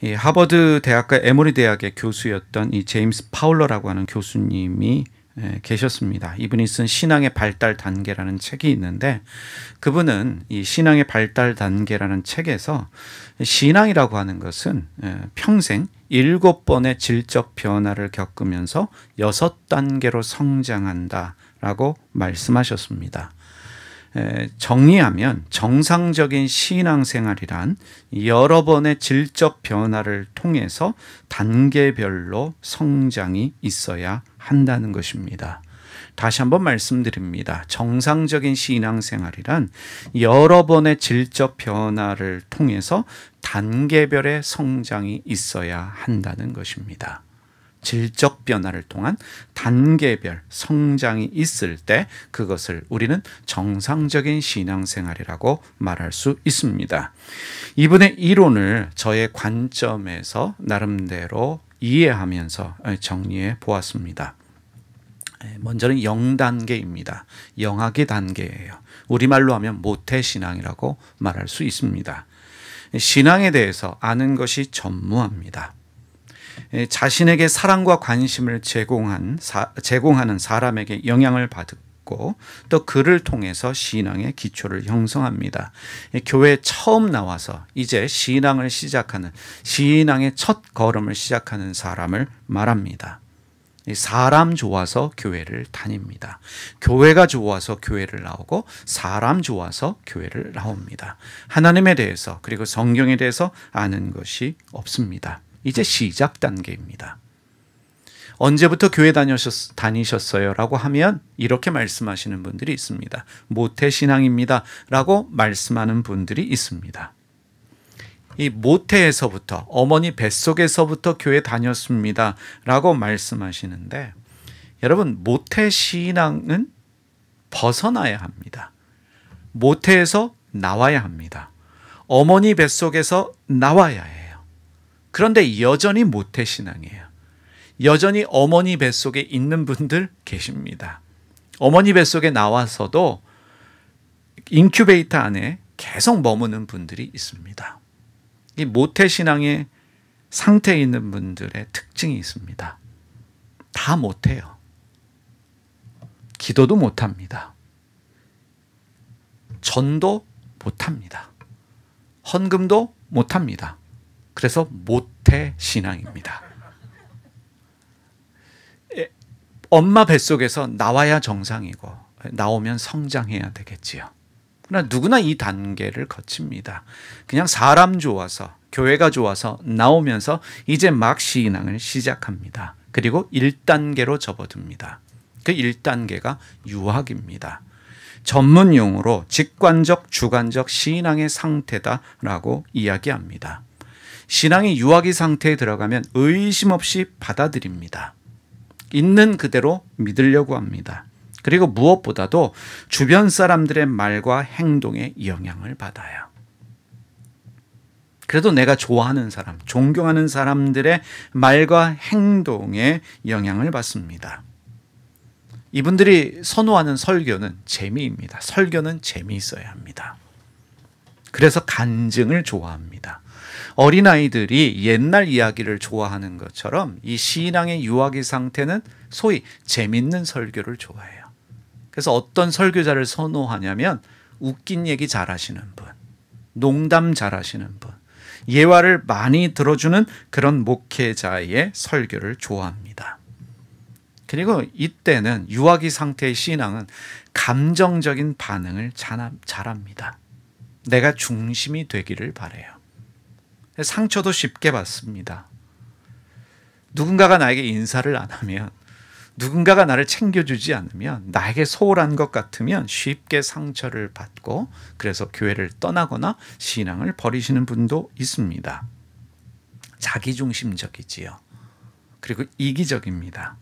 이 하버드 대학과 에모리 대학의 교수였던 이 제임스 파울러라고 하는 교수님이 예, 계셨습니다. 이분이 쓴 신앙의 발달 단계라는 책이 있는데 그분은 이 신앙의 발달 단계라는 책에서 신앙이라고 하는 것은 평생 일곱 번의 질적 변화를 겪으면서 여섯 단계로 성장한다라고 말씀하셨습니다. 정리하면 정상적인 신앙생활이란 여러 번의 질적 변화를 통해서 단계별로 성장이 있어야 한다는 것입니다. 다시 한번 말씀드립니다. 정상적인 신앙생활이란 여러 번의 질적 변화를 통해서 단계별의 성장이 있어야 한다는 것입니다. 질적 변화를 통한 단계별 성장이 있을 때 그것을 우리는 정상적인 신앙생활이라고 말할 수 있습니다. 이분의 이론을 저의 관점에서 나름대로 이해하면서 정리해 보았습니다. 먼저는 영단계입니다. 영학의 단계예요. 우리말로 하면 모태신앙이라고 말할 수 있습니다. 신앙에 대해서 아는 것이 전무합니다. 자신에게 사랑과 관심을 제공한 사, 제공하는 사람에게 영향을 받고 또 그를 통해서 신앙의 기초를 형성합니다. 교회 처음 나와서 이제 신앙을 시작하는 신앙의 첫 걸음을 시작하는 사람을 말합니다. 사람 좋아서 교회를 다닙니다. 교회가 좋아서 교회를 나오고 사람 좋아서 교회를 나옵니다. 하나님에 대해서 그리고 성경에 대해서 아는 것이 없습니다. 이제 시작 단계입니다. 언제부터 교회 다녀 다니셨어요? 라고 하면 이렇게 말씀하시는 분들이 있습니다. 모태신앙입니다. 라고 말씀하는 분들이 있습니다. 이 모태에서부터, 어머니 뱃속에서부터 교회 다녔습니다. 라고 말씀하시는데, 여러분, 모태신앙은 벗어나야 합니다. 모태에서 나와야 합니다. 어머니 뱃속에서 나와야 해요. 그런데 여전히 모태 신앙이에요. 여전히 어머니 뱃속에 있는 분들 계십니다. 어머니 뱃속에 나와서도 인큐베이터 안에 계속 머무는 분들이 있습니다. 이 모태 신앙의 상태에 있는 분들의 특징이 있습니다. 다 못해요. 기도도 못합니다. 전도 못합니다. 헌금도 못합니다. 그래서 모태 신앙입니다. 엄마 뱃속에서 나와야 정상이고 나오면 성장해야 되겠지요. 그러나 누구나 이 단계를 거칩니다. 그냥 사람 좋아서 교회가 좋아서 나오면서 이제 막 신앙을 시작합니다. 그리고 1단계로 접어듭니다. 그 1단계가 유학입니다. 전문 용어로 직관적, 주관적 신앙의 상태다라고 이야기합니다. 신앙이 유아기 상태에 들어가면 의심 없이 받아들입니다. 있는 그대로 믿으려고 합니다. 그리고 무엇보다도 주변 사람들의 말과 행동에 영향을 받아요. 그래도 내가 좋아하는 사람, 존경하는 사람들의 말과 행동에 영향을 받습니다. 이분들이 선호하는 설교는 재미입니다. 설교는 재미있어야 합니다. 그래서 간증을 좋아합니다. 어린아이들이 옛날 이야기를 좋아하는 것처럼 이 신앙의 유아기 상태는 소위 재밌는 설교를 좋아해요. 그래서 어떤 설교자를 선호하냐면 웃긴 얘기 잘하시는 분, 농담 잘하시는 분, 예화를 많이 들어주는 그런 목회자의 설교를 좋아합니다. 그리고 이때는 유아기 상태의 신앙은 감정적인 반응을 잘합니다. 내가 중심이 되기를 바래요. 상처도 쉽게 받습니다. 누군가가 나에게 인사를 안 하면, 누군가가 나를 챙겨주지 않으면, 나에게 소홀한 것 같으면 쉽게 상처를 받고, 그래서 교회를 떠나거나 신앙을 버리시는 분도 있습니다. 자기중심적이지요. 그리고 이기적입니다.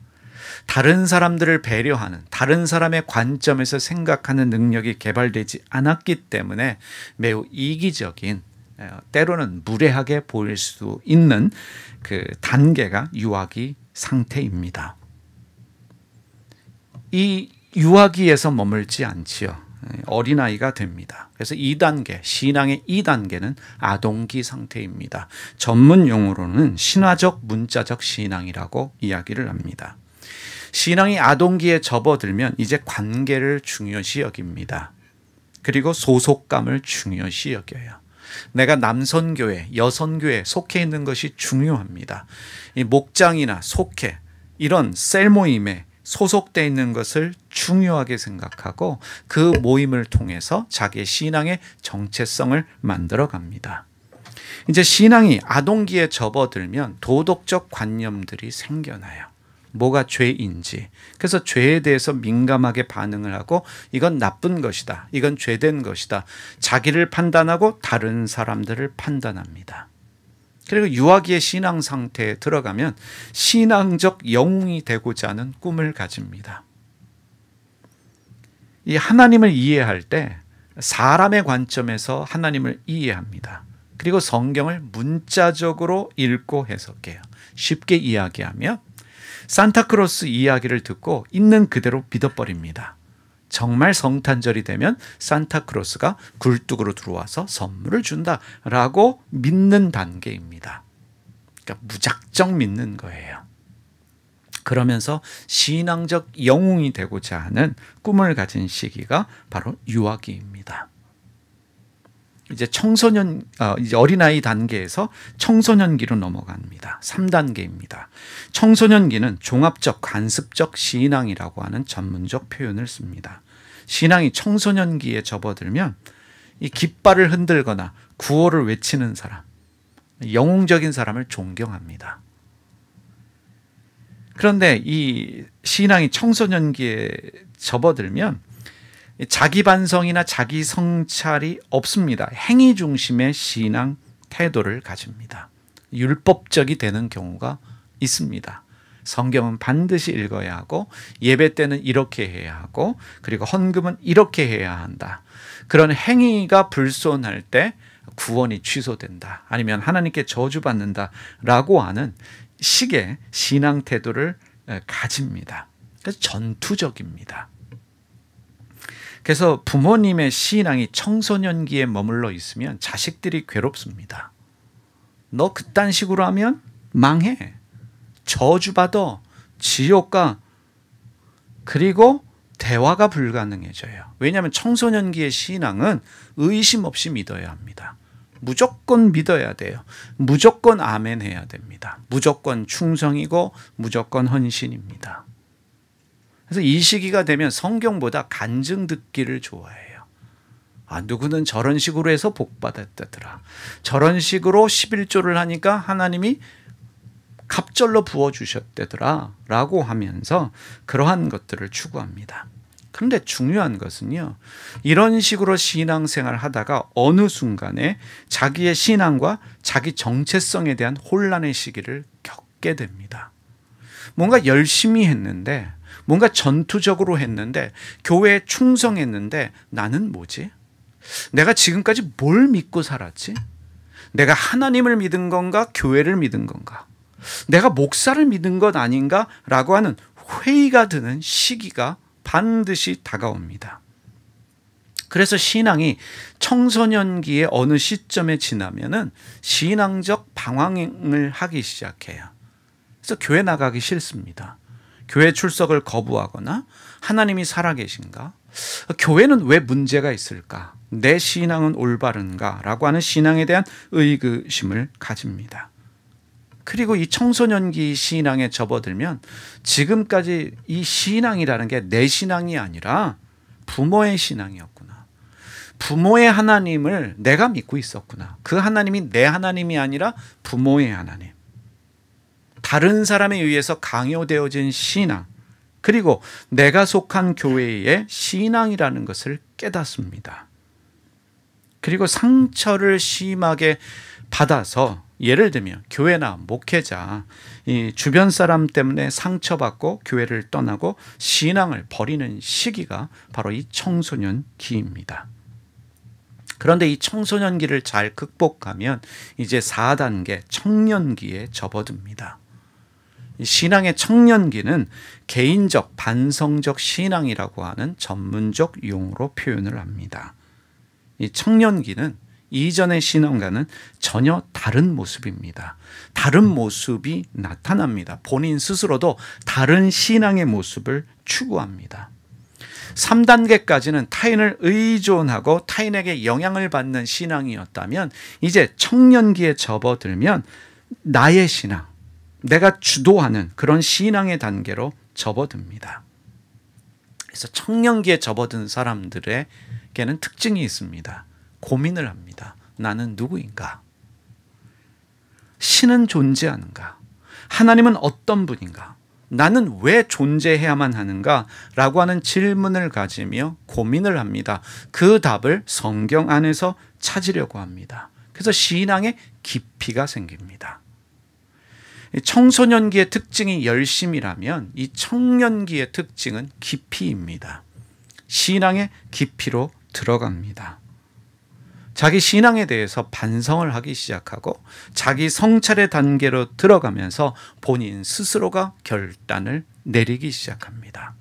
다른 사람들을 배려하는, 다른 사람의 관점에서 생각하는 능력이 개발되지 않았기 때문에 매우 이기적인 어, 때로는 무례하게 보일 수 있는 그 단계가 유아기 상태입니다. 이 유아기에서 머물지 않지요. 어린아이가 됩니다. 그래서 2단계, 신앙의 2단계는 아동기 상태입니다. 전문 용어로는 신화적 문자적 신앙이라고 이야기를 합니다. 신앙이 아동기에 접어들면 이제 관계를 중요시 여깁니다. 그리고 소속감을 중요시 여겨요. 내가 남선교회, 여선교회 속해 있는 것이 중요합니다. 이 목장이나 속회, 이런 셀 모임에 소속돼 있는 것을 중요하게 생각하고 그 모임을 통해서 자기의 신앙의 정체성을 만들어 갑니다. 이제 신앙이 아동기에 접어들면 도덕적 관념들이 생겨나요. 뭐가 죄인지. 그래서 죄에 대해서 민감하게 반응을 하고 이건 나쁜 것이다. 이건 죄된 것이다. 자기를 판단하고 다른 사람들을 판단합니다. 그리고 유아기의 신앙 상태에 들어가면 신앙적 영웅이 되고자 하는 꿈을 가집니다. 이 하나님을 이해할 때 사람의 관점에서 하나님을 이해합니다. 그리고 성경을 문자적으로 읽고 해석해요. 쉽게 이야기하면 산타크로스 이야기를 듣고 있는 그대로 믿어버립니다. 정말 성탄절이 되면 산타크로스가 굴뚝으로 들어와서 선물을 준다라고 믿는 단계입니다. 그러니까 무작정 믿는 거예요. 그러면서 신앙적 영웅이 되고자 하는 꿈을 가진 시기가 바로 유아기입니다. 이제 청소년 어, 이제 어린아이 단계에서 청소년기로 넘어갑니다. 3단계입니다. 청소년기는 종합적 관습적 신앙이라고 하는 전문적 표현을 씁니다. 신앙이 청소년기에 접어들면 이 깃발을 흔들거나 구호를 외치는 사람, 영웅적인 사람을 존경합니다. 그런데 이 신앙이 청소년기에 접어들면 자기 반성이나 자기 성찰이 없습니다. 행위 중심의 신앙 태도를 가집니다. 율법적이 되는 경우가 있습니다. 성경은 반드시 읽어야 하고 예배 때는 이렇게 해야 하고 그리고 헌금은 이렇게 해야 한다. 그런 행위가 불손할 때 구원이 취소된다. 아니면 하나님께 저주받는다라고 하는 식의 신앙 태도를 가집니다. 그래서 전투적입니다. 그래서 부모님의 신앙이 청소년기에 머물러 있으면 자식들이 괴롭습니다. 너 그딴 식으로 하면 망해. 저주받아. 지옥가. 그리고 대화가 불가능해져요. 왜냐하면 청소년기의 신앙은 의심 없이 믿어야 합니다. 무조건 믿어야 돼요. 무조건 아멘 해야 됩니다. 무조건 충성이고 무조건 헌신입니다. 그래서 이 시기가 되면 성경보다 간증 듣기를 좋아해요. 아, 누구는 저런 식으로 해서 복 받았다더라. 저런 식으로 11조를 하니까 하나님이 갑절로 부어 주셨대더라라고 하면서 그러한 것들을 추구합니다. 그런데 중요한 것은요. 이런 식으로 신앙생활 하다가 어느 순간에 자기의 신앙과 자기 정체성에 대한 혼란의 시기를 겪게 됩니다. 뭔가 열심히 했는데 뭔가 전투적으로 했는데 교회에 충성했는데 나는 뭐지? 내가 지금까지 뭘 믿고 살았지? 내가 하나님을 믿은 건가? 교회를 믿은 건가? 내가 목사를 믿은 것 아닌가? 라고 하는 회의가 드는 시기가 반드시 다가옵니다. 그래서 신앙이 청소년기의 어느 시점에 지나면은 신앙적 방황을 하기 시작해요. 그래서 교회 나가기 싫습니다. 교회 출석을 거부하거나 하나님이 살아계신가? 교회는 왜 문제가 있을까? 내 신앙은 올바른가? 라고 하는 신앙에 대한 의구심을 가집니다. 그리고 이 청소년기 신앙에 접어들면 지금까지 이 신앙이라는 게 내 신앙이 아니라 부모의 신앙이었구나. 부모의 하나님을 내가 믿고 있었구나. 그 하나님이 내 하나님이 아니라 부모의 하나님. 다른 사람에 의해서 강요되어진 신앙, 그리고 내가 속한 교회의 신앙이라는 것을 깨닫습니다. 그리고 상처를 심하게 받아서 예를 들면 교회나 목회자 이 주변 사람 때문에 상처받고 교회를 떠나고 신앙을 버리는 시기가 바로 이 청소년기입니다. 그런데 이 청소년기를 잘 극복하면 이제 4단계 청년기에 접어듭니다. 신앙의 청년기는 개인적 반성적 신앙이라고 하는 전문적 용어로 표현을 합니다. 이 청년기는 이전의 신앙과는 전혀 다른 모습입니다. 다른 모습이 나타납니다. 본인 스스로도 다른 신앙의 모습을 추구합니다. 3단계까지는 타인을 의존하고 타인에게 영향을 받는 신앙이었다면 이제 청년기에 접어들면 나의 신앙, 내가 주도하는 그런 신앙의 단계로 접어듭니다. 그래서 청년기에 접어든 사람들에게는 특징이 있습니다. 고민을 합니다. 나는 누구인가? 신은 존재하는가? 하나님은 어떤 분인가? 나는 왜 존재해야만 하는가? 라고 하는 질문을 가지며 고민을 합니다. 그 답을 성경 안에서 찾으려고 합니다. 그래서 신앙의 깊이가 생깁니다. 청소년기의 특징이 열심이라면 이 청년기의 특징은 깊이입니다. 신앙의 깊이로 들어갑니다. 자기 신앙에 대해서 반성을 하기 시작하고 자기 성찰의 단계로 들어가면서 본인 스스로가 결단을 내리기 시작합니다.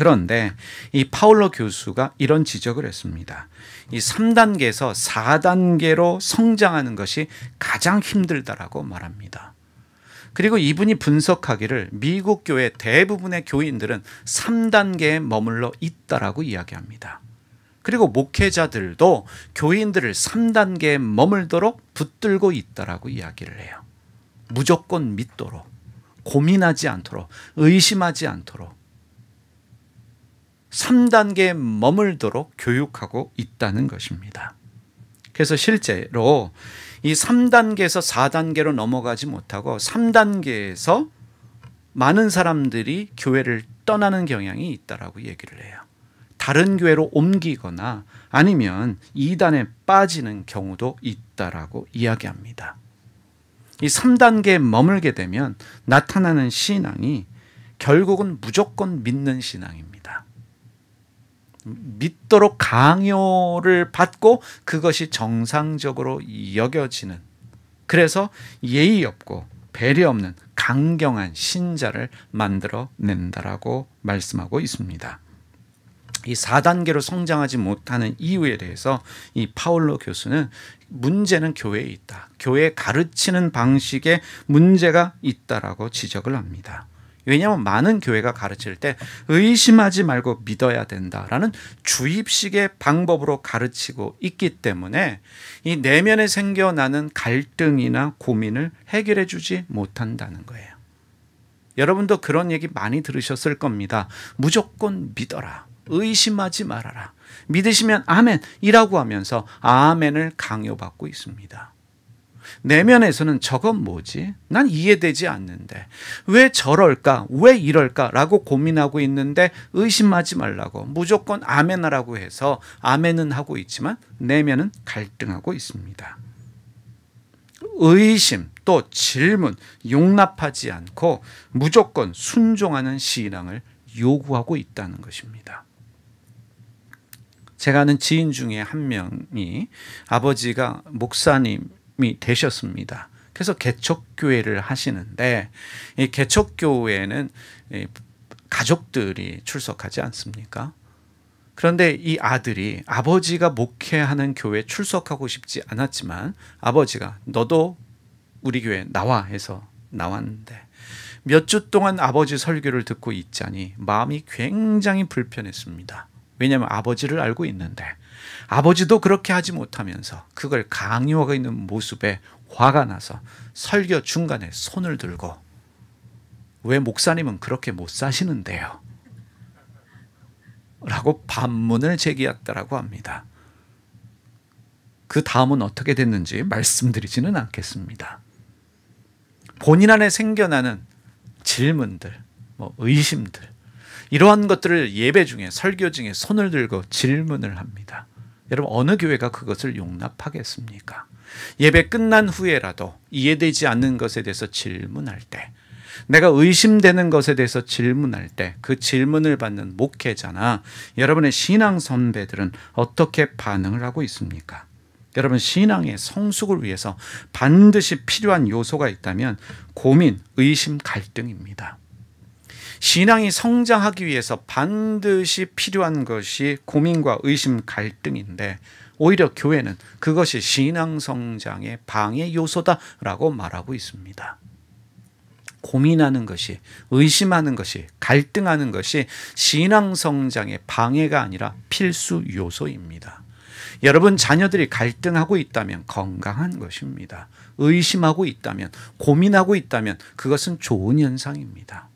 그런데 이 파울러 교수가 이런 지적을 했습니다. 이 3단계에서 4단계로 성장하는 것이 가장 힘들다라고 말합니다. 그리고 이분이 분석하기를 미국 교회 대부분의 교인들은 3단계에 머물러 있다라고 이야기합니다. 그리고 목회자들도 교인들을 3단계에 머물도록 붙들고 있다라고 이야기를 해요. 무조건 믿도록 고민하지 않도록 의심하지 않도록 3단계에 머물도록 교육하고 있다는 것입니다. 그래서 실제로 이 3단계에서 4단계로 넘어가지 못하고 3단계에서 많은 사람들이 교회를 떠나는 경향이 있다라고 얘기를 해요. 다른 교회로 옮기거나 아니면 이단에 빠지는 경우도 있다라고 이야기합니다. 이 3단계에 머물게 되면 나타나는 신앙이 결국은 무조건 믿는 신앙입니다. 믿도록 강요를 받고 그것이 정상적으로 여겨지는 그래서 예의 없고 배려 없는 강경한 신자를 만들어 낸다라고 말씀하고 있습니다. 이 4단계로 성장하지 못하는 이유에 대해서 이 파울로 교수는 문제는 교회에 있다. 교회 가르치는 방식에 문제가 있다라고 지적을 합니다. 왜냐하면 많은 교회가 가르칠 때 의심하지 말고 믿어야 된다라는 주입식의 방법으로 가르치고 있기 때문에 이 내면에 생겨나는 갈등이나 고민을 해결해 주지 못한다는 거예요. 여러분도 그런 얘기 많이 들으셨을 겁니다. 무조건 믿어라. 의심하지 말아라. 믿으시면 아멘이라고 하면서 아멘을 강요받고 있습니다. 내면에서는 저건 뭐지? 난 이해되지 않는데. 왜 저럴까? 왜 이럴까? 라고 고민하고 있는데 의심하지 말라고 무조건 아멘하라고 해서 아멘은 하고 있지만 내면은 갈등하고 있습니다. 의심 또 질문 용납하지 않고 무조건 순종하는 신앙을 요구하고 있다는 것입니다. 제가 아는 지인 중에 한 명이 아버지가 목사님 되셨습니다. 그래서 개척교회를 하시는데 이 개척교회는 가족들이 출석하지 않습니까? 그런데 이 아들이 아버지가 목회하는 교회에 출석하고 싶지 않았지만 아버지가 너도 우리 교회 나와 해서 나왔는데 몇 주 동안 아버지 설교를 듣고 있자니 마음이 굉장히 불편했습니다. 왜냐하면 아버지를 알고 있는데 아버지도 그렇게 하지 못하면서 그걸 강요하고 있는 모습에 화가 나서 설교 중간에 손을 들고 왜 목사님은 그렇게 못 사시는데요? 라고 반문을 제기했다라고 합니다. 그 다음은 어떻게 됐는지 말씀드리지는 않겠습니다. 본인 안에 생겨나는 질문들, 뭐 의심들, 이러한 것들을 예배 중에 설교 중에 손을 들고 질문을 합니다. 여러분 어느 교회가 그것을 용납하겠습니까? 예배 끝난 후에라도 이해되지 않는 것에 대해서 질문할 때 내가 의심되는 것에 대해서 질문할 때 그 질문을 받는 목회자나 여러분의 신앙 선배들은 어떻게 반응을 하고 있습니까? 여러분 신앙의 성숙을 위해서 반드시 필요한 요소가 있다면 고민, 의심, 갈등입니다. 신앙이 성장하기 위해서 반드시 필요한 것이 고민과 의심, 갈등인데 오히려 교회는 그것이 신앙 성장의 방해 요소다라고 말하고 있습니다. 고민하는 것이, 의심하는 것이, 갈등하는 것이 신앙 성장의 방해가 아니라 필수 요소입니다. 여러분 자녀들이 갈등하고 있다면 건강한 것입니다. 의심하고 있다면, 고민하고 있다면 그것은 좋은 현상입니다.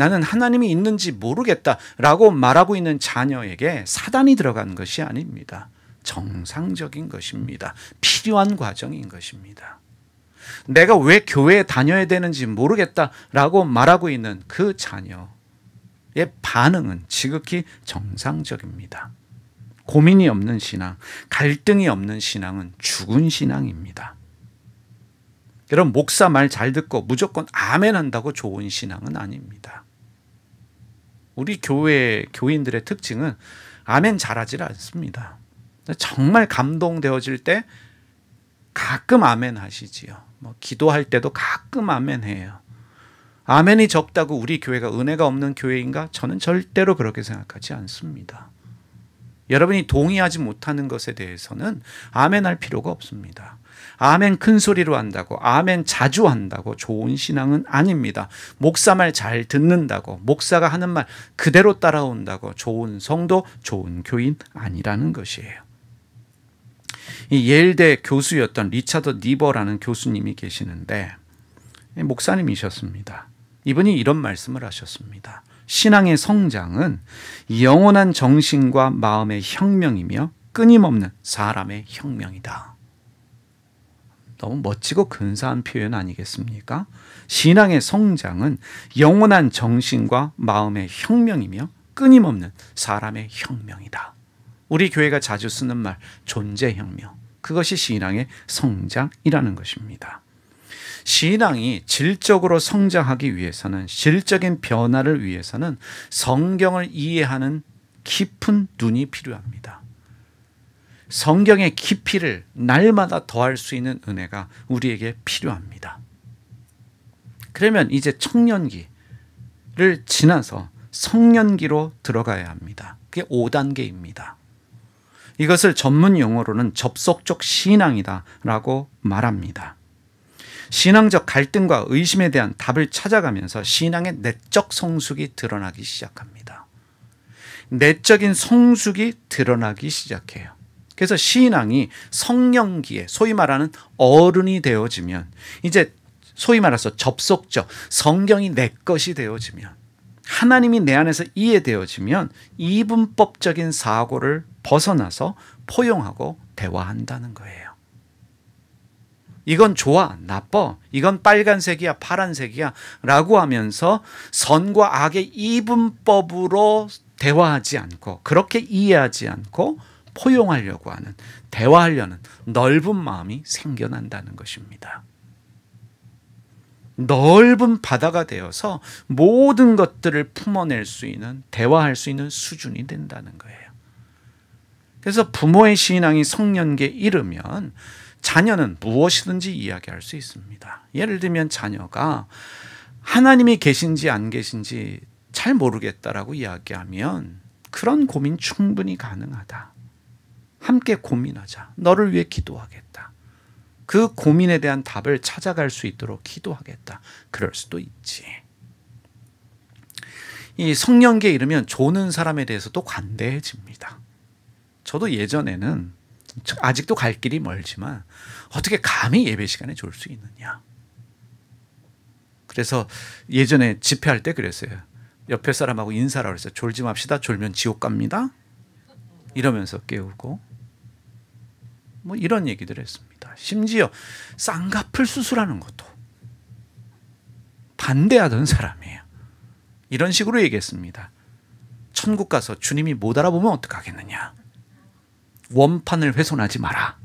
나는 하나님이 있는지 모르겠다라고 말하고 있는 자녀에게 사단이 들어간 것이 아닙니다. 정상적인 것입니다. 필요한 과정인 것입니다. 내가 왜 교회에 다녀야 되는지 모르겠다라고 말하고 있는 그 자녀의 반응은 지극히 정상적입니다. 고민이 없는 신앙, 갈등이 없는 신앙은 죽은 신앙입니다. 여러분, 목사 말 잘 듣고 무조건 아멘 한다고 좋은 신앙은 아닙니다. 우리 교회 교인들의 특징은 아멘 잘하질 않습니다. 정말 감동되어질 때 가끔 아멘 하시지요. 뭐 기도할 때도 가끔 아멘 해요. 아멘이 적다고 우리 교회가 은혜가 없는 교회인가? 저는 절대로 그렇게 생각하지 않습니다. 여러분이 동의하지 못하는 것에 대해서는 아멘할 필요가 없습니다. 아멘 큰 소리로 한다고, 아멘 자주 한다고 좋은 신앙은 아닙니다. 목사 말 잘 듣는다고, 목사가 하는 말 그대로 따라온다고 좋은 성도, 좋은 교인 아니라는 것이에요. 이 예일대 교수였던 리차드 니버라는 교수님이 계시는데 목사님이셨습니다. 이분이 이런 말씀을 하셨습니다. 신앙의 성장은 영원한 정신과 마음의 혁명이며 끊임없는 사람의 혁명이다. 너무 멋지고 근사한 표현 아니겠습니까? 신앙의 성장은 영원한 정신과 마음의 혁명이며 끊임없는 사람의 혁명이다. 우리 교회가 자주 쓰는 말, 존재혁명. 그것이 신앙의 성장이라는 것입니다. 신앙이 질적으로 성장하기 위해서는, 질적인 변화를 위해서는 성경을 이해하는 깊은 눈이 필요합니다. 성경의 깊이를 날마다 더할 수 있는 은혜가 우리에게 필요합니다. 그러면 이제 청년기를 지나서 성년기로 들어가야 합니다. 그게 5단계입니다. 이것을 전문 용어로는 접속적 신앙이다라고 말합니다. 신앙적 갈등과 의심에 대한 답을 찾아가면서 신앙의 내적 성숙이 드러나기 시작합니다. 내적인 성숙이 드러나기 시작해요. 그래서 신앙이 성령기에 소위 말하는 어른이 되어지면 이제 소위 말해서 접속적 성경이 내 것이 되어지면 하나님이 내 안에서 이해되어지면 이분법적인 사고를 벗어나서 포용하고 대화한다는 거예요. 이건 좋아, 나빠, 이건 빨간색이야, 파란색이야 라고 하면서 선과 악의 이분법으로 대화하지 않고 그렇게 이해하지 않고 포용하려고 하는 대화하려는 넓은 마음이 생겨난다는 것입니다. 넓은 바다가 되어서 모든 것들을 품어낼 수 있는 대화할 수 있는 수준이 된다는 거예요. 그래서 부모의 신앙이 성년기에 이르면 자녀는 무엇이든지 이야기할 수 있습니다. 예를 들면 자녀가 하나님이 계신지 안 계신지 잘 모르겠다라고 이야기하면 그런 고민 충분히 가능하다. 함께 고민하자. 너를 위해 기도하겠다. 그 고민에 대한 답을 찾아갈 수 있도록 기도하겠다. 그럴 수도 있지. 이 성령계 에 이르면 조는 사람에 대해서도 관대해집니다. 저도 예전에는 아직도 갈 길이 멀지만 어떻게 감히 예배 시간에 졸 수 있느냐. 그래서 예전에 집회할 때 그랬어요. 옆에 사람하고 인사라고 그랬어요. 졸지 맙시다. 졸면 지옥 갑니다. 이러면서 깨우고 뭐 이런 얘기들 했습니다. 심지어 쌍꺼풀 수술하는 것도 반대하던 사람이에요. 이런 식으로 얘기했습니다. 천국 가서 주님이 못 알아보면 어떡하겠느냐. 원판을 훼손하지 마라.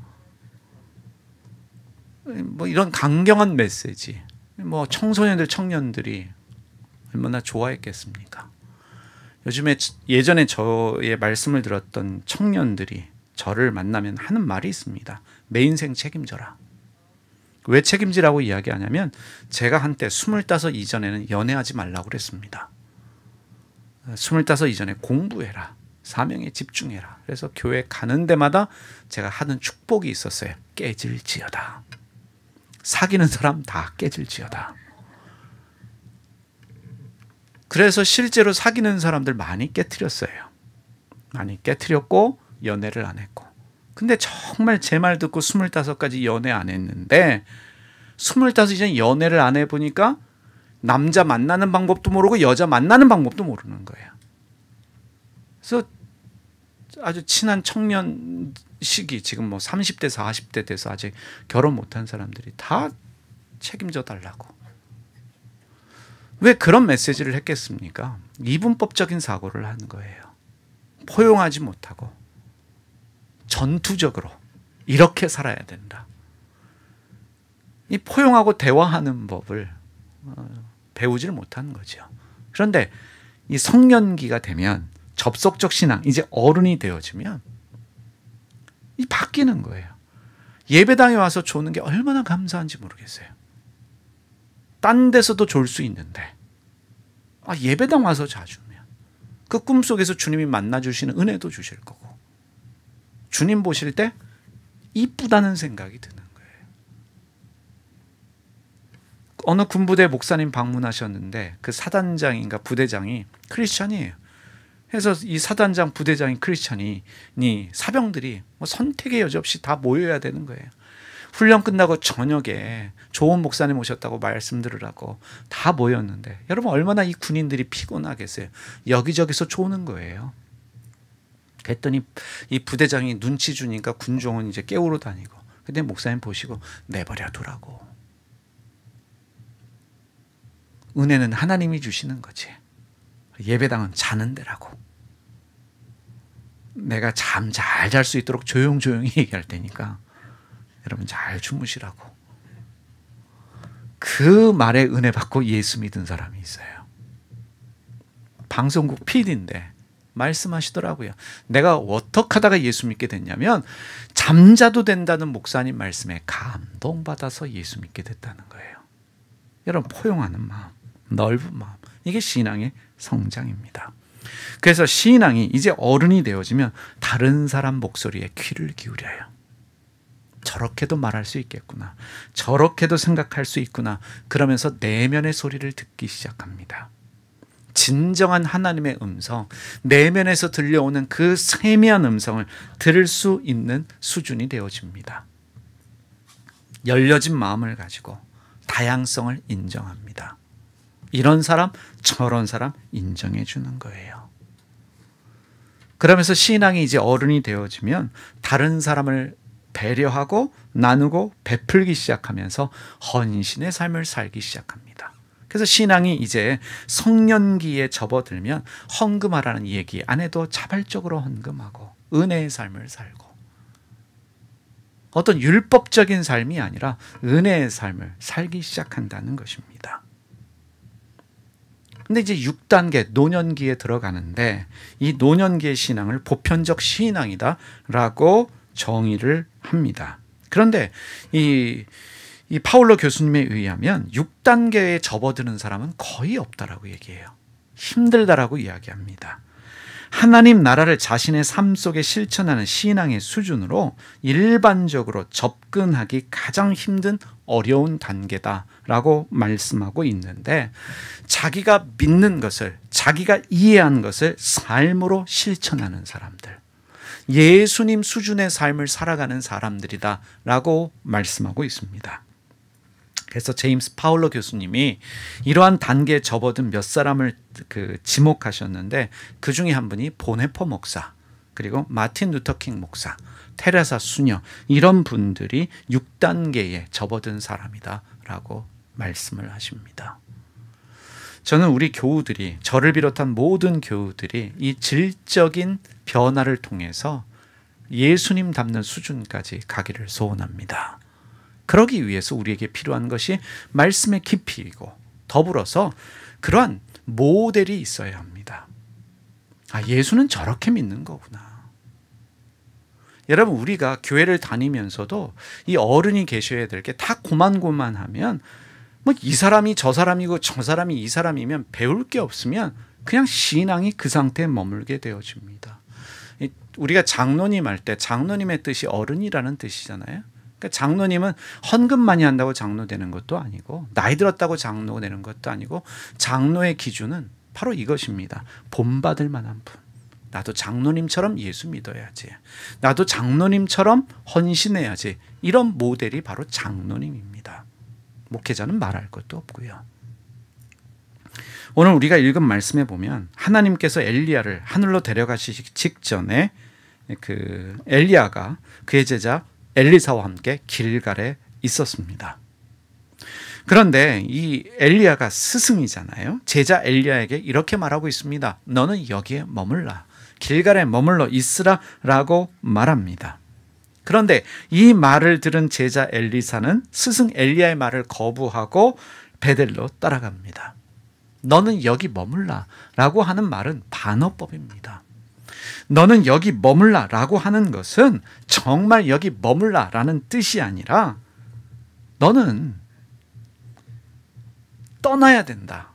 뭐 이런 강경한 메시지. 뭐 청소년들 청년들이 얼마나 좋아했겠습니까? 요즘에 예전에 저의 말씀을 들었던 청년들이 저를 만나면 하는 말이 있습니다. 내 인생 책임져라. 왜 책임지라고 이야기하냐면 제가 한때 스물다섯 이전에는 연애하지 말라고 그랬습니다. 스물다섯 이전에 공부해라. 사명에 집중해라. 그래서 교회 가는 데마다 제가 하는 축복이 있었어요. 깨질지어다. 사귀는 사람 다 깨질지어다. 그래서 실제로 사귀는 사람들 많이 깨뜨렸어요. 많이 깨뜨렸고 연애를 안 했고. 근데 정말 제 말 듣고 스물다섯까지 연애 안 했는데 스물다섯 이전 연애를 안 해보니까 남자 만나는 방법도 모르고 여자 만나는 방법도 모르는 거예요. 그래서 아주 친한 청년 시기 지금 뭐 30대 40대 돼서 아직 결혼 못한 사람들이 다 책임져 달라고 왜 그런 메시지를 했겠습니까? 이분법적인 사고를 하는 거예요. 포용하지 못하고 전투적으로 이렇게 살아야 된다. 이 포용하고 대화하는 법을 어, 배우질 못하는 거죠. 그런데 이 성년기가 되면 접속적 신앙, 이제 어른이 되어지면 이 바뀌는 거예요. 예배당에 와서 조는 게 얼마나 감사한지 모르겠어요. 딴 데서도 졸 수 있는데 아, 예배당 와서 자주면 그 꿈속에서 주님이 만나 주시는 은혜도 주실 거고 주님 보실 때 이쁘다는 생각이 드는 거예요. 어느 군부대 목사님 방문하셨는데 그 사단장인가 부대장이 크리스천이에요. 해서 이 사단장 부대장인 크리스천이 사병들이 뭐 선택의 여지 없이 다 모여야 되는 거예요. 훈련 끝나고 저녁에 좋은 목사님 오셨다고 말씀 들으라고 다 모였는데 여러분 얼마나 이 군인들이 피곤하겠어요. 여기저기서 조는 거예요. 그랬더니 이 부대장이 눈치 주니까 군종은 이제 깨우러 다니고 근데 목사님 보시고 내버려 두라고 은혜는 하나님이 주시는 거지 예배당은 자는 데라고 내가 잠 잘 잘 수 있도록 조용조용히 얘기할 테니까 여러분 잘 주무시라고 그 말에 은혜 받고 예수 믿은 사람이 있어요 방송국 PD인데 말씀하시더라고요. 내가 어떻게 하다가 예수 믿게 됐냐면 잠자도 된다는 목사님 말씀에 감동받아서 예수 믿게 됐다는 거예요. 여러분 포용하는 마음, 넓은 마음. 이게 신앙의 성장입니다. 그래서 신앙이 이제 어른이 되어지면 다른 사람 목소리에 귀를 기울여요. 저렇게도 말할 수 있겠구나. 저렇게도 생각할 수 있구나. 그러면서 내면의 소리를 듣기 시작합니다. 진정한 하나님의 음성, 내면에서 들려오는 그 세미한 음성을 들을 수 있는 수준이 되어집니다. 열려진 마음을 가지고 다양성을 인정합니다. 이런 사람, 저런 사람 인정해 주는 거예요. 그러면서 신앙이 이제 어른이 되어지면 다른 사람을 배려하고 나누고 베풀기 시작하면서 헌신의 삶을 살기 시작합니다. 그래서 신앙이 이제 성년기에 접어들면 헌금하라는 얘기 안 해도 자발적으로 헌금하고 은혜의 삶을 살고 어떤 율법적인 삶이 아니라 은혜의 삶을 살기 시작한다는 것입니다. 근데 이제 6단계 노년기에 들어가는데 이 노년기의 신앙을 보편적 신앙이다라고 정의를 합니다. 그런데 이이 파울러 교수님에 의하면 6단계에 접어드는 사람은 거의 없다라고 얘기해요. 힘들다라고 이야기합니다. 하나님 나라를 자신의 삶 속에 실천하는 신앙의 수준으로 일반적으로 접근하기 가장 힘든 어려운 단계다라고 말씀하고 있는데 자기가 믿는 것을 자기가 이해한 것을 삶으로 실천하는 사람들 예수님 수준의 삶을 살아가는 사람들이다라고 말씀하고 있습니다. 그래서 제임스 파울러 교수님이 이러한 단계에 접어든 몇 사람을 그 지목하셨는데 그 중에 한 분이 보네퍼 목사 그리고 마틴 루터킹 목사 테레사 수녀 이런 분들이 6단계에 접어든 사람이다라고 말씀을 하십니다. 저는 우리 교우들이 저를 비롯한 모든 교우들이 이 질적인 변화를 통해서 예수님 닮는 수준까지 가기를 소원합니다. 그러기 위해서 우리에게 필요한 것이 말씀의 깊이이고 더불어서 그러한 모델이 있어야 합니다. 아, 예수는 저렇게 믿는 거구나. 여러분, 우리가 교회를 다니면서도 이 어른이 계셔야 될 게 다 고만고만하면 뭐 이 사람이 저 사람이고 저 사람이 이 사람이면 배울 게 없으면 그냥 신앙이 그 상태에 머물게 되어집니다. 우리가 장로님 할 때 장로님의 뜻이 어른이라는 뜻이잖아요. 그러니까 장로님은 헌금 많이 한다고 장로 되는 것도 아니고 나이 들었다고 장로 되는 것도 아니고 장로의 기준은 바로 이것입니다. 본받을 만한 분. 나도 장로님처럼 예수 믿어야지. 나도 장로님처럼 헌신해야지. 이런 모델이 바로 장로님입니다. 목회자는 말할 것도 없고요. 오늘 우리가 읽은 말씀에 보면 하나님께서 엘리야를 하늘로 데려가시기 직전에 그 엘리야가 그의 제자 엘리사와 함께 길갈에 있었습니다. 그런데 이 엘리야가 스승이잖아요. 제자 엘리야에게 이렇게 말하고 있습니다. 너는 여기에 머물라. 길갈에 머물러 있으라라고 말합니다. 그런데 이 말을 들은 제자 엘리사는 스승 엘리야의 말을 거부하고 베델로 따라갑니다. 너는 여기 머물라라고 하는 말은 반어법입니다. 너는 여기 머물라 라고 하는 것은 정말 여기 머물라 라는 뜻이 아니라 너는 떠나야 된다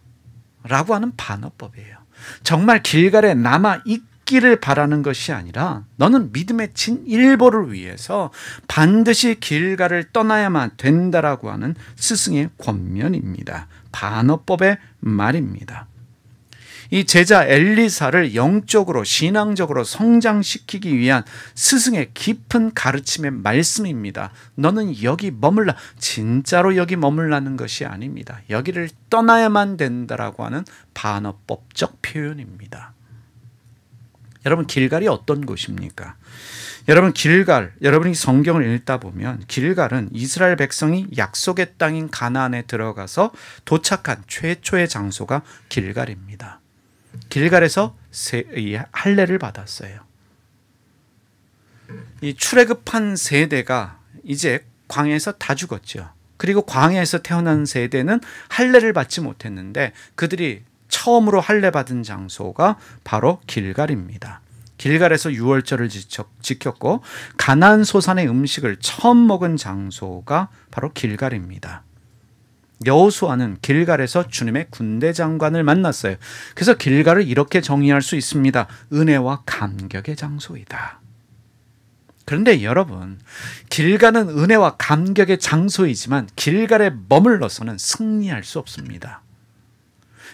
라고 하는 반어법이에요. 정말 길가에 남아 있기를 바라는 것이 아니라 너는 믿음의 진일보를 위해서 반드시 길가를 떠나야만 된다라고 하는 스승의 권면입니다. 반어법의 말입니다. 이 제자 엘리사를 영적으로 신앙적으로 성장시키기 위한 스승의 깊은 가르침의 말씀입니다. 너는 여기 머물라 진짜로 여기 머물라는 것이 아닙니다. 여기를 떠나야만 된다라고 하는 반어법적 표현입니다. 여러분 길갈이 어떤 곳입니까? 여러분 길갈, 여러분이 성경을 읽다 보면 길갈은 이스라엘 백성이 약속의 땅인 가나안에 들어가서 도착한 최초의 장소가 길갈입니다. 길갈에서 할례를 받았어요. 이 출애굽한 세대가 이제 광야에서 다 죽었죠. 그리고 광야에서 태어난 세대는 할례를 받지 못했는데 그들이 처음으로 할례 받은 장소가 바로 길갈입니다. 길갈에서 유월절을 지켰고 가나 소산의 음식을 처음 먹은 장소가 바로 길갈입니다. 여호수아는 길갈에서 주님의 군대 장관을 만났어요. 그래서 길갈을 이렇게 정의할 수 있습니다. 은혜와 감격의 장소이다. 그런데 여러분, 길갈은 은혜와 감격의 장소이지만 길갈에 머물러서는 승리할 수 없습니다.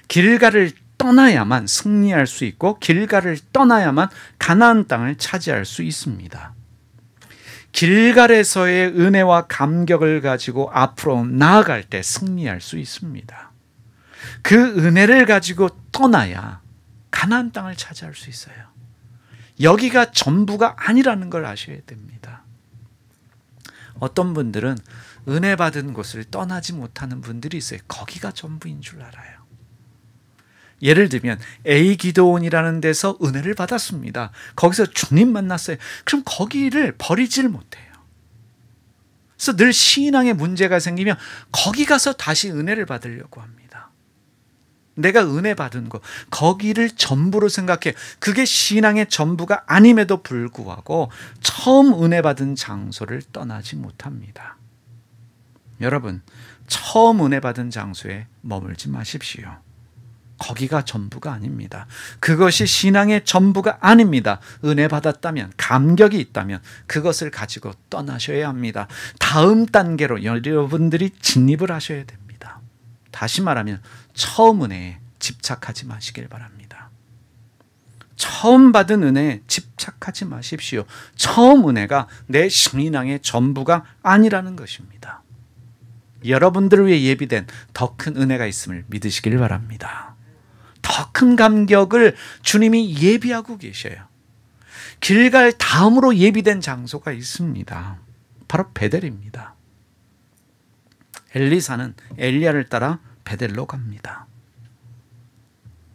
길갈을 떠나야만 승리할 수 있고 길갈을 떠나야만 가나안 땅을 차지할 수 있습니다. 길갈에서의 은혜와 감격을 가지고 앞으로 나아갈 때 승리할 수 있습니다. 그 은혜를 가지고 떠나야 가나안 땅을 차지할 수 있어요. 여기가 전부가 아니라는 걸 아셔야 됩니다. 어떤 분들은 은혜 받은 곳을 떠나지 못하는 분들이 있어요. 거기가 전부인 줄 알아요. 예를 들면 A 기도원이라는 데서 은혜를 받았습니다. 거기서 주님 만났어요. 그럼 거기를 버리질 못해요. 그래서 늘 신앙에 문제가 생기면 거기 가서 다시 은혜를 받으려고 합니다. 내가 은혜 받은 거 거기를 전부로 생각해 그게 신앙의 전부가 아님에도 불구하고 처음 은혜 받은 장소를 떠나지 못합니다. 여러분 처음 은혜 받은 장소에 머물지 마십시오. 거기가 전부가 아닙니다. 그것이 신앙의 전부가 아닙니다. 은혜 받았다면, 감격이 있다면 그것을 가지고 떠나셔야 합니다. 다음 단계로 여러분들이 진입을 하셔야 됩니다. 다시 말하면 처음 은혜에 집착하지 마시길 바랍니다. 처음 받은 은혜에 집착하지 마십시오. 처음 은혜가 내 신앙의 전부가 아니라는 것입니다. 여러분들을 위해 예비된 더 큰 은혜가 있음을 믿으시길 바랍니다. 더큰 감격을 주님이 예비하고 계셔요. 길갈 다음으로 예비된 장소가 있습니다. 바로 베델입니다. 엘리사는 엘리야를 따라 베델로 갑니다.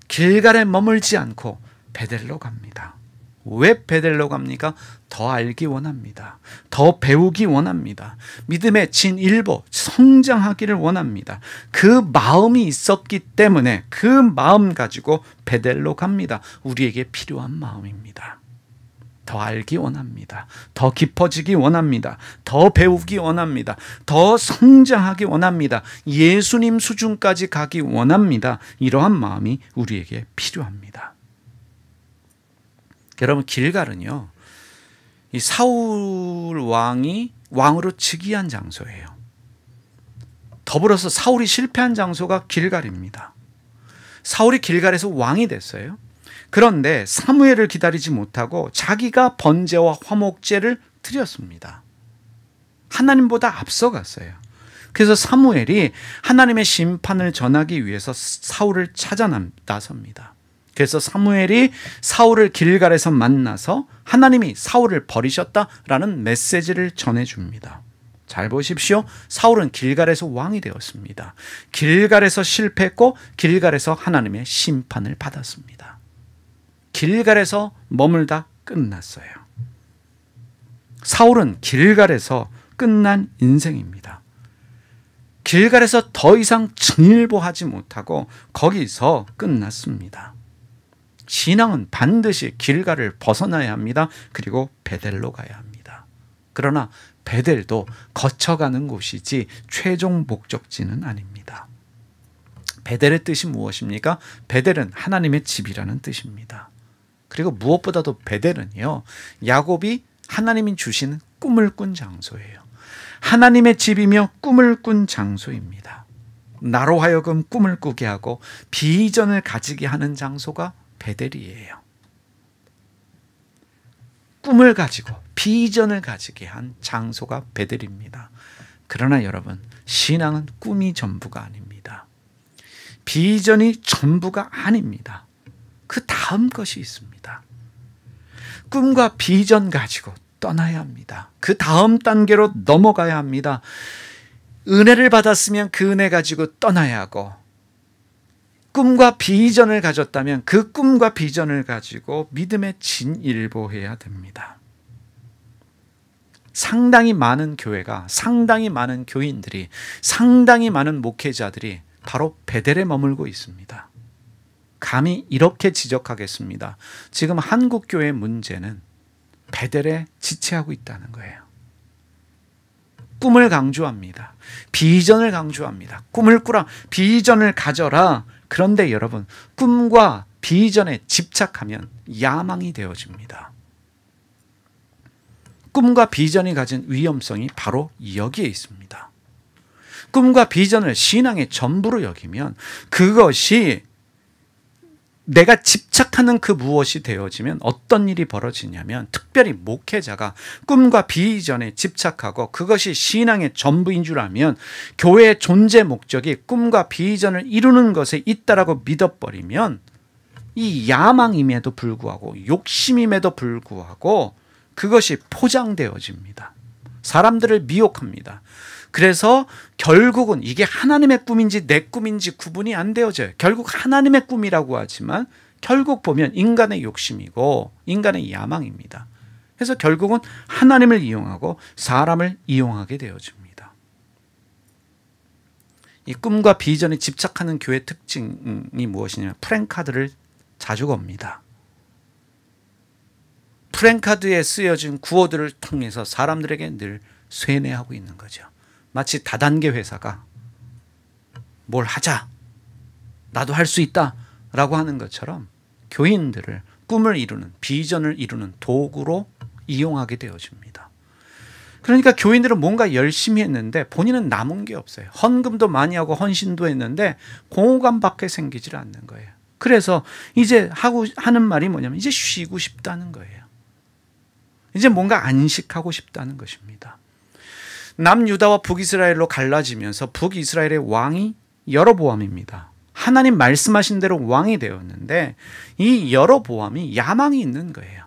길갈에 머물지 않고 베델로 갑니다. 왜 베델로 갑니까? 더 알기 원합니다. 더 배우기 원합니다. 믿음의 진일보, 성장하기를 원합니다. 그 마음이 있었기 때문에 그 마음 가지고 베델로 갑니다. 우리에게 필요한 마음입니다. 더 알기 원합니다. 더 깊어지기 원합니다. 더 배우기 원합니다. 더 성장하기 원합니다. 예수님 수준까지 가기 원합니다. 이러한 마음이 우리에게 필요합니다. 여러분 길갈은요. 이 사울 왕이 왕으로 즉위한 장소예요. 더불어서 사울이 실패한 장소가 길갈입니다. 사울이 길갈에서 왕이 됐어요. 그런데 사무엘을 기다리지 못하고 자기가 번제와 화목제를 드렸습니다. 하나님보다 앞서갔어요. 그래서 사무엘이 하나님의 심판을 전하기 위해서 사울을 찾아 나섭니다. 그래서 사무엘이 사울을 길갈에서 만나서 하나님이 사울을 버리셨다라는 메시지를 전해줍니다. 잘 보십시오. 사울은 길갈에서 왕이 되었습니다. 길갈에서 실패했고 길갈에서 하나님의 심판을 받았습니다. 길갈에서 머물다 끝났어요. 사울은 길갈에서 끝난 인생입니다. 길갈에서 더 이상 증일보하지 못하고 거기서 끝났습니다. 신앙은 반드시 길가를 벗어나야 합니다. 그리고 베델로 가야 합니다. 그러나 베델도 거쳐가는 곳이지 최종 목적지는 아닙니다. 베델의 뜻이 무엇입니까? 베델은 하나님의 집이라는 뜻입니다. 그리고 무엇보다도 베델은요. 야곱이 하나님이 주신 꿈을 꾼 장소예요. 하나님의 집이며 꿈을 꾼 장소입니다. 나로 하여금 꿈을 꾸게 하고 비전을 가지게 하는 장소가 베델이에요. 꿈을 가지고 비전을 가지게 한 장소가 베델입니다. 그러나 여러분, 신앙은 꿈이 전부가 아닙니다. 비전이 전부가 아닙니다. 그 다음 것이 있습니다. 꿈과 비전 가지고 떠나야 합니다. 그 다음 단계로 넘어가야 합니다. 은혜를 받았으면 그 은혜 가지고 떠나야 하고 꿈과 비전을 가졌다면 그 꿈과 비전을 가지고 믿음의 진일보해야 됩니다. 상당히 많은 교회가 상당히 많은 교인들이 상당히 많은 목회자들이 바로 베델에 머물고 있습니다. 감히 이렇게 지적하겠습니다. 지금 한국 교회 문제는 베델에 지체하고 있다는 거예요. 꿈을 강조합니다. 비전을 강조합니다. 꿈을 꾸라. 비전을 가져라. 그런데 여러분, 꿈과 비전에 집착하면 야망이 되어집니다. 꿈과 비전이 가진 위험성이 바로 여기에 있습니다. 꿈과 비전을 신앙의 전부로 여기면 그것이 내가 집착하는 그 무엇이 되어지면 어떤 일이 벌어지냐면 특별히 목회자가 꿈과 비전에 집착하고 그것이 신앙의 전부인 줄 알면 교회의 존재 목적이 꿈과 비전을 이루는 것에 있다라고 믿어버리면 이 야망임에도 불구하고 욕심임에도 불구하고 그것이 포장되어집니다. 사람들을 미혹합니다. 그래서 결국은 이게 하나님의 꿈인지 내 꿈인지 구분이 안 되어져요. 결국 하나님의 꿈이라고 하지만 결국 보면 인간의 욕심이고 인간의 야망입니다. 그래서 결국은 하나님을 이용하고 사람을 이용하게 되어집니다. 이 꿈과 비전에 집착하는 교회 특징이 무엇이냐면 프랭카드를 자주 겁니다. 프랭카드에 쓰여진 구호들을 통해서 사람들에게 늘 쇠뇌하고 있는 거죠. 마치 다단계 회사가 뭘 하자. 나도 할 수 있다. 라고 하는 것처럼 교인들을 꿈을 이루는, 비전을 이루는 도구로 이용하게 되어집니다. 그러니까 교인들은 뭔가 열심히 했는데 본인은 남은 게 없어요. 헌금도 많이 하고 헌신도 했는데 공허감밖에 생기질 않는 거예요. 그래서 이제 하고 하는 말이 뭐냐면 이제 쉬고 싶다는 거예요. 이제 뭔가 안식하고 싶다는 것입니다. 남유다와 북이스라엘로 갈라지면서 북이스라엘의 왕이 여로보암입니다. 하나님 말씀하신 대로 왕이 되었는데 이 여로보암이 야망이 있는 거예요.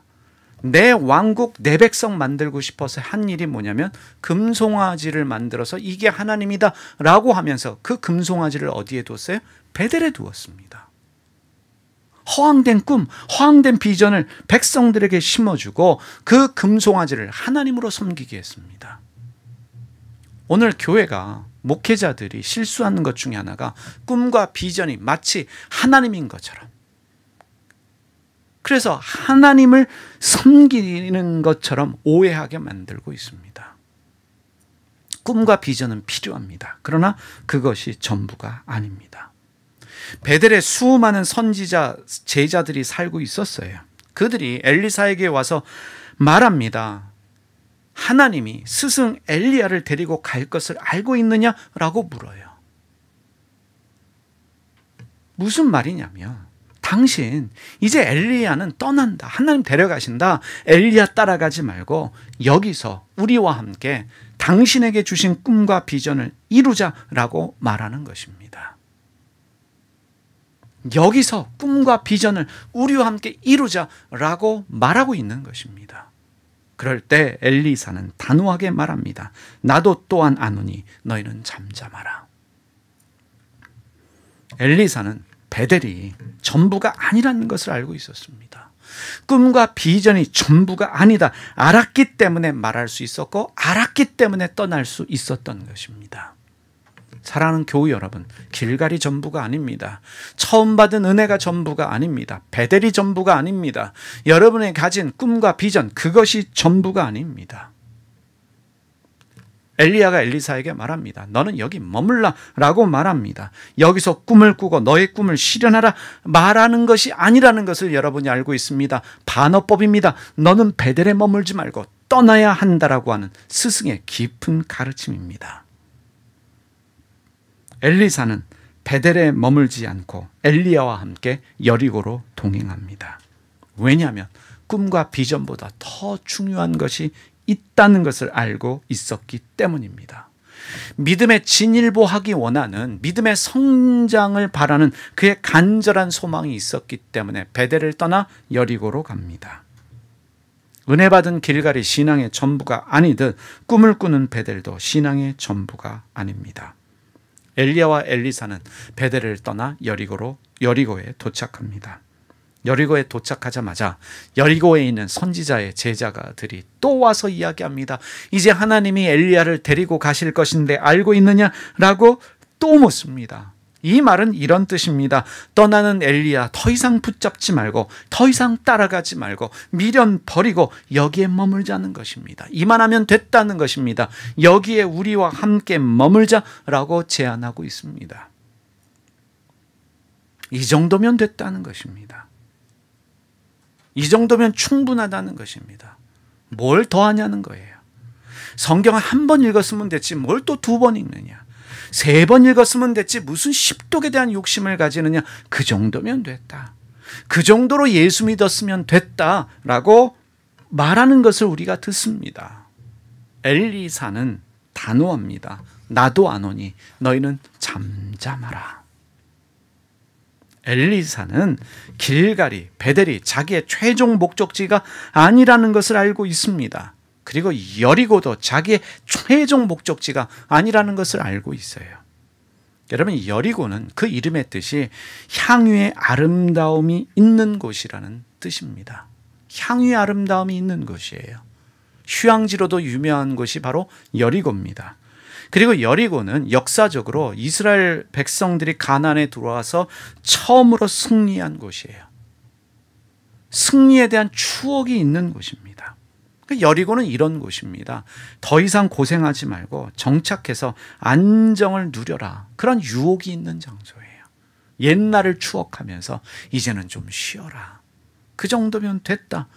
내 왕국 내 백성 만들고 싶어서 한 일이 뭐냐면 금송아지를 만들어서 이게 하나님이다라고 하면서 그 금송아지를 어디에 두었어요? 베델에 두었습니다. 허황된 꿈, 허황된 비전을 백성들에게 심어주고 그 금송아지를 하나님으로 섬기게 했습니다. 오늘 교회가 목회자들이 실수하는 것 중에 하나가 꿈과 비전이 마치 하나님인 것처럼 그래서 하나님을 섬기는 것처럼 오해하게 만들고 있습니다. 꿈과 비전은 필요합니다. 그러나 그것이 전부가 아닙니다. 베델에 수많은 선지자 제자들이 살고 있었어요. 그들이 엘리사에게 와서 말합니다. 하나님이 스승 엘리야를 데리고 갈 것을 알고 있느냐라고 물어요. 무슨 말이냐면 당신 이제 엘리야는 떠난다. 하나님 데려가신다. 엘리야 따라가지 말고 여기서 우리와 함께 당신에게 주신 꿈과 비전을 이루자라고 말하는 것입니다. 여기서 꿈과 비전을 우리와 함께 이루자라고 말하고 있는 것입니다. 그럴 때 엘리사는 단호하게 말합니다. 나도 또한 아노니 너희는 잠잠하라. 엘리사는 베델이 전부가 아니라는 것을 알고 있었습니다. 꿈과 비전이 전부가 아니다. 알았기 때문에 말할 수 있었고 알았기 때문에 떠날 수 있었던 것입니다. 사랑하는 교우 여러분, 길갈이 전부가 아닙니다. 처음 받은 은혜가 전부가 아닙니다. 베델이 전부가 아닙니다. 여러분의 가진 꿈과 비전, 그것이 전부가 아닙니다. 엘리야가 엘리사에게 말합니다. 너는 여기 머물라라고 말합니다. 여기서 꿈을 꾸고 너의 꿈을 실현하라 말하는 것이 아니라는 것을 여러분이 알고 있습니다. 반어법입니다. 너는 베델에 머물지 말고 떠나야 한다라고 하는 스승의 깊은 가르침입니다. 엘리사는 베델에 머물지 않고 엘리야와 함께 여리고로 동행합니다. 왜냐하면 꿈과 비전보다 더 중요한 것이 있다는 것을 알고 있었기 때문입니다. 믿음의 진일보하기 원하는 믿음의 성장을 바라는 그의 간절한 소망이 있었기 때문에 베델을 떠나 여리고로 갑니다. 은혜 받은 길갈이 신앙의 전부가 아니듯 꿈을 꾸는 베델도 신앙의 전부가 아닙니다. 엘리야와 엘리사는 베델을 떠나 여리고로 여리고에 도착합니다. 여리고에 도착하자마자 여리고에 있는 선지자의 제자가들이 또 와서 이야기합니다. 이제 하나님이 엘리야를 데리고 가실 것인데 알고 있느냐라고 또 묻습니다. 이 말은 이런 뜻입니다. 떠나는 엘리야, 더 이상 붙잡지 말고, 더 이상 따라가지 말고, 미련 버리고 여기에 머물자는 것입니다. 이만하면 됐다는 것입니다. 여기에 우리와 함께 머물자라고 제안하고 있습니다. 이 정도면 됐다는 것입니다. 이 정도면 충분하다는 것입니다. 뭘 더 하냐는 거예요. 성경 을한 번 읽었으면 됐지 뭘 또 두 번 읽느냐. 세번 읽었으면 됐지 무슨 십독에 대한 욕심을 가지느냐. 그 정도면 됐다. 그 정도로 예수 믿었으면 됐다라고 말하는 것을 우리가 듣습니다. 엘리사는 단호합니다. 나도 안 오니 너희는 잠잠하라. 엘리사는 길가리, 베델이 자기의 최종 목적지가 아니라는 것을 알고 있습니다. 그리고 여리고도 자기의 최종 목적지가 아니라는 것을 알고 있어요. 여러분 여리고는 그 이름의 뜻이 향유의 아름다움이 있는 곳이라는 뜻입니다. 향유의 아름다움이 있는 곳이에요. 휴양지로도 유명한 곳이 바로 여리고입니다. 그리고 여리고는 역사적으로 이스라엘 백성들이 가난에 들어와서 처음으로 승리한 곳이에요. 승리에 대한 추억이 있는 곳입니다. 그 여리고는 이런 곳입니다. 더 이상 고생하지 말고 정착해서 안정을 누려라. 그런 유혹이 있는 장소예요. 옛날을 추억하면서 이제는 좀 쉬어라. 그 정도면 됐다.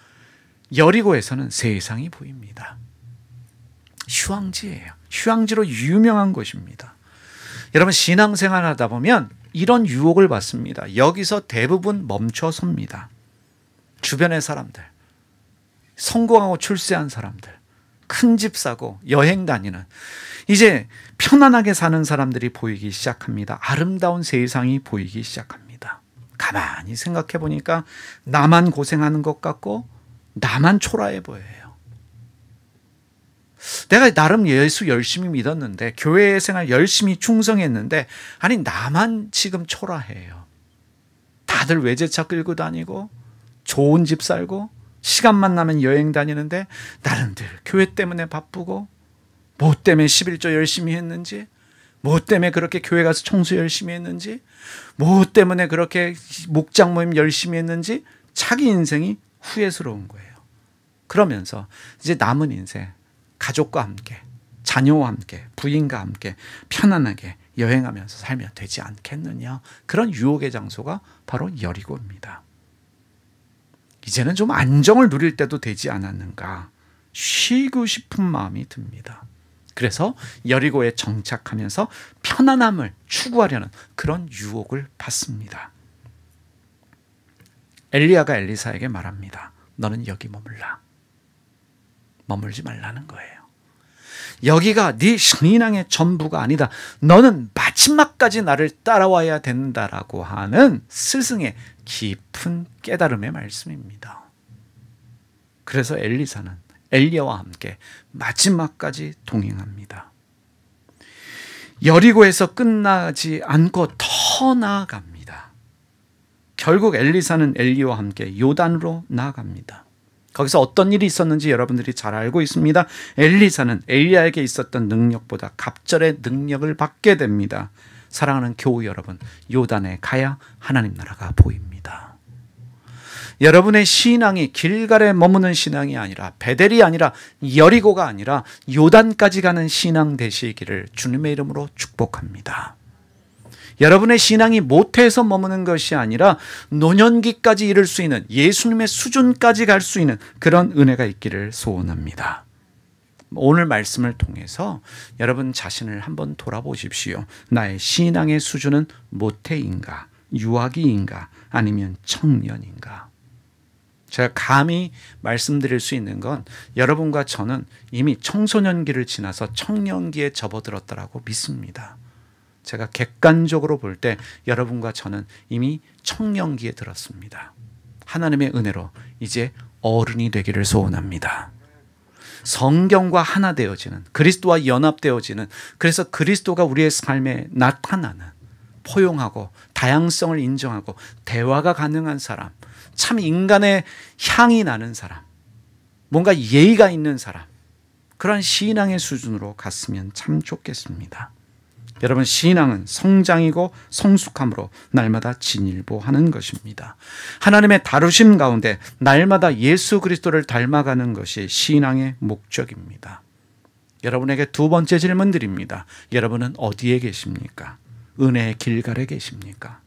여리고에서는 세상이 보입니다. 휴양지예요. 휴양지로 유명한 곳입니다. 여러분 신앙생활 하다 보면 이런 유혹을 받습니다. 여기서 대부분 멈춰섭니다. 주변의 사람들. 성공하고 출세한 사람들, 큰 집 사고 여행 다니는 이제 편안하게 사는 사람들이 보이기 시작합니다. 아름다운 세상이 보이기 시작합니다. 가만히 생각해 보니까 나만 고생하는 것 같고 나만 초라해 보여요. 내가 나름 예수 열심히 믿었는데 교회 생활 열심히 충성했는데 아니 나만 지금 초라해요. 다들 외제차 끌고 다니고 좋은 집 살고 시간만 나면 여행 다니는데 나름대로 교회 때문에 바쁘고 뭐 때문에 11조 열심히 했는지 뭐 때문에 그렇게 교회 가서 청소 열심히 했는지 뭐 때문에 그렇게 목장 모임 열심히 했는지 자기 인생이 후회스러운 거예요. 그러면서 이제 남은 인생 가족과 함께 자녀와 함께 부인과 함께 편안하게 여행하면서 살면 되지 않겠느냐 그런 유혹의 장소가 바로 여리고입니다. 이제는 좀 안정을 누릴 때도 되지 않았는가 쉬고 싶은 마음이 듭니다. 그래서 여리고에 정착하면서 편안함을 추구하려는 그런 유혹을 받습니다. 엘리야가 엘리사에게 말합니다. 너는 여기 머물라. 머물지 말라는 거예요. 여기가 네 신앙의 전부가 아니다. 너는 마지막까지 나를 따라와야 된다라고 하는 스승의 깊은 깨달음의 말씀입니다. 그래서 엘리사는 엘리야와 함께 마지막까지 동행합니다. 여리고에서 끝나지 않고 더 나아갑니다. 결국 엘리사는 엘리와 함께 요단으로 나아갑니다. 거기서 어떤 일이 있었는지 여러분들이 잘 알고 있습니다. 엘리사는 엘리야에게 있었던 능력보다 갑절의 능력을 받게 됩니다. 사랑하는 교우 여러분, 요단에 가야 하나님 나라가 보입니다. 여러분의 신앙이 길가에 머무는 신앙이 아니라 베델이 아니라 여리고가 아니라 요단까지 가는 신앙 되시기를 주님의 이름으로 축복합니다. 여러분의 신앙이 모태에서 머무는 것이 아니라 노년기까지 이를 수 있는 예수님의 수준까지 갈 수 있는 그런 은혜가 있기를 소원합니다. 오늘 말씀을 통해서 여러분 자신을 한번 돌아보십시오. 나의 신앙의 수준은 모태인가, 유아기인가, 아니면 청년인가. 제가 감히 말씀드릴 수 있는 건 여러분과 저는 이미 청소년기를 지나서 청년기에 접어들었다라고 믿습니다. 제가 객관적으로 볼 때 여러분과 저는 이미 청년기에 들었습니다. 하나님의 은혜로 이제 어른이 되기를 소원합니다. 성경과 하나 되어지는 그리스도와 연합되어지는 그래서 그리스도가 우리의 삶에 나타나는 포용하고 다양성을 인정하고 대화가 가능한 사람 참 인간의 향이 나는 사람 뭔가 예의가 있는 사람 그런 신앙의 수준으로 갔으면 참 좋겠습니다. 여러분 신앙은 성장이고 성숙함으로 날마다 진일보하는 것입니다. 하나님의 다루심 가운데 날마다 예수 그리스도를 닮아가는 것이 신앙의 목적입니다. 여러분에게 두 번째 질문 드립니다. 여러분은 어디에 계십니까? 은혜의 길가에 계십니까?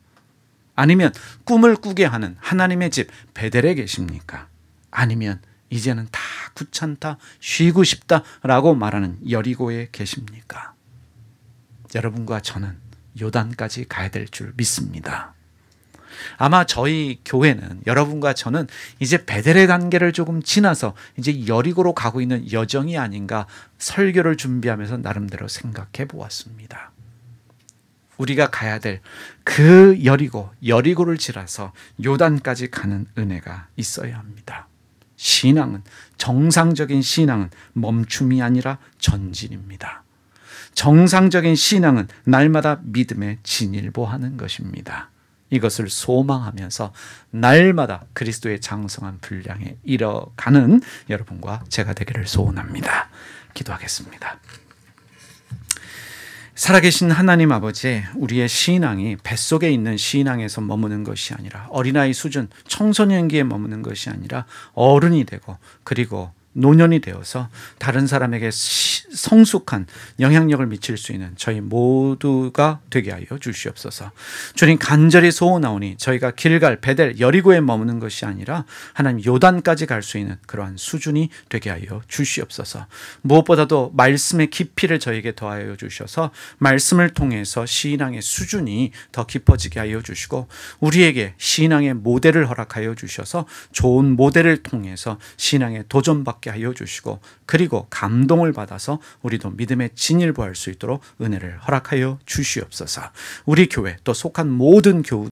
아니면 꿈을 꾸게 하는 하나님의 집 베델에 계십니까? 아니면 이제는 다 귀찮다, 쉬고 싶다라고 말하는 여리고에 계십니까? 여러분과 저는 요단까지 가야 될 줄 믿습니다. 아마 저희 교회는 여러분과 저는 이제 베델의 단계를 조금 지나서 이제 여리고로 가고 있는 여정이 아닌가 설교를 준비하면서 나름대로 생각해 보았습니다. 우리가 가야 될 그 여리고, 여리고를 지나서 요단까지 가는 은혜가 있어야 합니다. 신앙은 정상적인 신앙은 멈춤이 아니라 전진입니다. 정상적인 신앙은 날마다 믿음에 진일보하는 것입니다. 이것을 소망하면서 날마다 그리스도의 장성한 분량에 이뤄가는 여러분과 제가 되기를 소원합니다. 기도하겠습니다. 살아계신 하나님 아버지, 우리의 신앙이 뱃속에 있는 신앙에서 머무는 것이 아니라 어린아이 수준, 청소년기에 머무는 것이 아니라 어른이 되고 그리고 노년이 되어서 다른 사람에게 성숙한 영향력을 미칠 수 있는 저희 모두가 되게 하여 주시옵소서. 주님 간절히 소원하오니 저희가 길갈 베델 여리고에 머무는 것이 아니라 하나님 요단까지 갈 수 있는 그러한 수준이 되게 하여 주시옵소서. 무엇보다도 말씀의 깊이를 저에게 희 더하여 주셔서 말씀을 통해서 신앙의 수준이 더 깊어지게 하여 주시고 우리에게 신앙의 모델을 허락하여 주셔서 좋은 모델을 통해서 신앙의 도전받 얻게 하여 주시고 그리고 감동을 받아서 우리도 믿음의 진일보할 수 있도록 은혜를 허락하여 주시옵소서. 우리 교회 또 속한 모든 교우